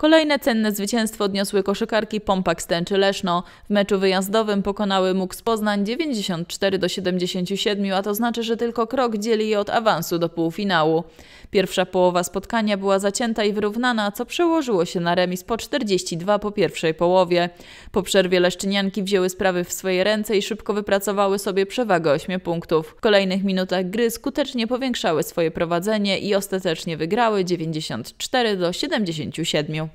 Kolejne cenne zwycięstwo odniosły koszykarki Pompak Stęczy Leszno. W meczu wyjazdowym pokonały Mux Poznań 94 do 77, a to znaczy, że tylko krok dzieli je od awansu do półfinału. Pierwsza połowa spotkania była zacięta i wyrównana, co przełożyło się na remis po 42 po pierwszej połowie. Po przerwie Leszczynianki wzięły sprawy w swoje ręce i szybko wypracowały sobie przewagę 8 punktów. W kolejnych minutach gry skutecznie powiększały swoje prowadzenie i ostatecznie wygrały 94 do 77.